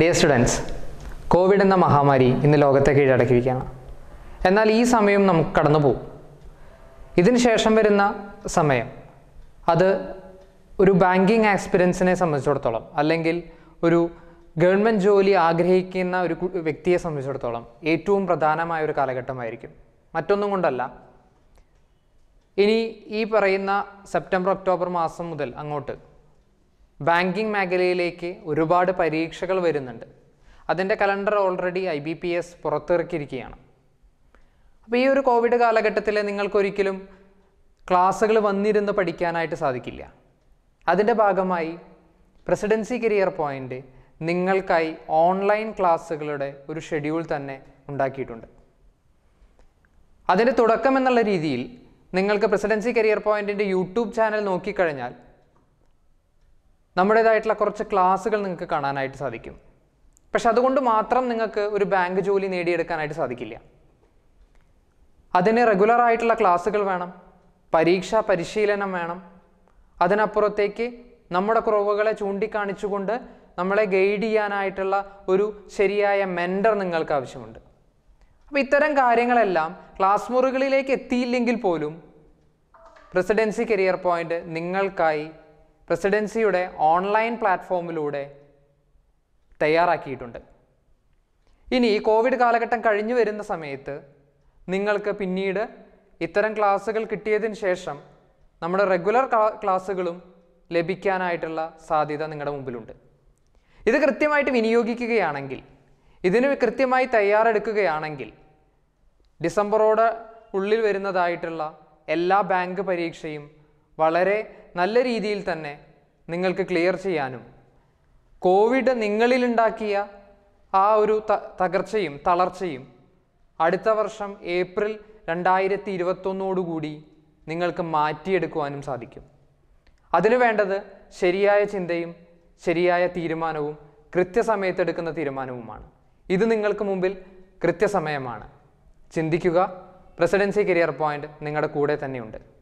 dear students Covid എന്ന മഹാമാരി ഇന്ന് ലോകത്തെ കീഴടക്കിയിരിക്കുകയാണ് എന്നാൽ ഈ സമയം നമുക്ക് കടന്നു പോകും ഇതിന് ശേഷം വരുന്ന സമയം അത് ഒരു ബാങ്കിങ് എക്സ്പീരിയൻസിനെ സംബന്ധിച്ചിടത്തോളം അല്ലെങ്കിൽ ഒരു ഗവൺമെൻറ് ജോലി ആഗ്രഹിക്കുന്ന ഒരു വ്യക്തിയെ സംബന്ധിച്ചിടത്തോളം ഏറ്റവും പ്രധാനമായ ഒരു കാലഘട്ടമായിരിക്കും മറ്റൊന്നും കൊണ്ടല്ല ഇനി ഈ പറയുന്ന സെപ്റ്റംബർ ഒക്ടോബർ മാസം മുതൽ അങ്ങോട്ട് ബാങ്കിങ് മേഖലയിലേക്ക് ഒരുപാട് പരീക്ഷകൾ വരുന്നുണ്ട് അതിൻ്റെ calendar already I B P S പുറത്തിറക്കിയിരിക്കുകയാണ് അപ്പോൾ ഈ ഒരു കോവിഡ് കാലഘട്ടത്തിൽ നിങ്ങൾക്കൊരിക്കലും ക്ലാസ്സുകൾ വന്നിരുന്ന് പഠിക്കാനായിട്ട് സാധിക്കില്ല അതിൻ്റെ ഭാഗമായി പ്രസിഡൻസി കരിയർ പോയിൻ്റ് നിങ്ങൾക്കായി ഓൺലൈൻ ക്ലാസ്സുകളുടെ ഒരു ഷെഡ്യൂൾ തന്നെ ഉണ്ടാക്കിയിട്ടുണ്ട് അതിൻ്റെ തുടക്കം എന്നുള്ള രീതിയിൽ നിങ്ങൾക്ക് പ്രസിഡൻസി കരിയർ പോയിൻറ്റിൻ്റെ യൂട്യൂബ് ചാനൽ നോക്കിക്കഴിഞ്ഞാൽ നമ്മുടേതായിട്ടുള്ള കുറച്ച് ക്ലാസ്സുകൾ നിങ്ങൾക്ക് കാണാനായിട്ട് സാധിക്കും പക്ഷെ അതുകൊണ്ട് മാത്രം നിങ്ങൾക്ക് ഒരു ബാങ്ക് ജോലി നേടിയെടുക്കാനായിട്ട് സാധിക്കില്ല അതിന് റെഗുലർ ആയിട്ടുള്ള ക്ലാസ്സുകൾ വേണം പരീക്ഷാ പരിശീലനം വേണം അതിനപ്പുറത്തേക്ക് നമ്മുടെ കുറവുകളെ ചൂണ്ടിക്കാണിച്ചുകൊണ്ട് നമ്മളെ ഗൈഡ് ചെയ്യാനായിട്ടുള്ള ഒരു ശരിയായ മെൻറ്റർ നിങ്ങൾക്ക് ആവശ്യമുണ്ട് അപ്പോൾ ഇത്തരം കാര്യങ്ങളെല്ലാം ക്ലാസ് മുറികളിലേക്ക് എത്തിയില്ലെങ്കിൽ പോലും റെസിഡൻസി കരിയർ പോയിന്റ് നിങ്ങൾക്കായി പ്രസിഡൻസിയുടെ ഓൺലൈൻ പ്ലാറ്റ്ഫോമിലൂടെ തയ്യാറാക്കിയിട്ടുണ്ട് ഇനി ഈ കോവിഡ് കാലഘട്ടം കഴിഞ്ഞു വരുന്ന സമയത്ത് നിങ്ങൾക്ക് പിന്നീട് ഇത്തരം ക്ലാസ്സുകൾ കിട്ടിയതിന് ശേഷം നമ്മുടെ റെഗുലർ ക്ലാസ്സുകളും ലഭിക്കാനായിട്ടുള്ള സാധ്യത നിങ്ങളുടെ മുമ്പിലുണ്ട് ഇത് കൃത്യമായിട്ട് വിനിയോഗിക്കുകയാണെങ്കിൽ ഇതിന് കൃത്യമായി തയ്യാറെടുക്കുകയാണെങ്കിൽ ഡിസംബറോടെ ഉള്ളിൽ വരുന്നതായിട്ടുള്ള എല്ലാ ബാങ്ക് പരീക്ഷയും വളരെ നല്ല രീതിയിൽ തന്നെ നിങ്ങൾക്ക് ക്ലിയർ ചെയ്യാനും കോവിഡ് നിങ്ങളിലുണ്ടാക്കിയ ആ ഒരു തകർച്ചയും തളർച്ചയും അടുത്ത വർഷം ഏപ്രിൽ രണ്ടായിരത്തി ഇരുപത്തൊന്നോടുകൂടി നിങ്ങൾക്ക് മാറ്റിയെടുക്കുവാനും സാധിക്കും അതിനു വേണ്ടത് ശരിയായ ചിന്തയും ശരിയായ തീരുമാനവും കൃത്യസമയത്തെടുക്കുന്ന തീരുമാനവുമാണ് ഇത് നിങ്ങൾക്ക് മുമ്പിൽ കൃത്യസമയമാണ് ചിന്തിക്കുക പ്രസിഡൻസി കരിയർ പോയിന്റ് നിങ്ങളുടെ കൂടെ തന്നെയുണ്ട്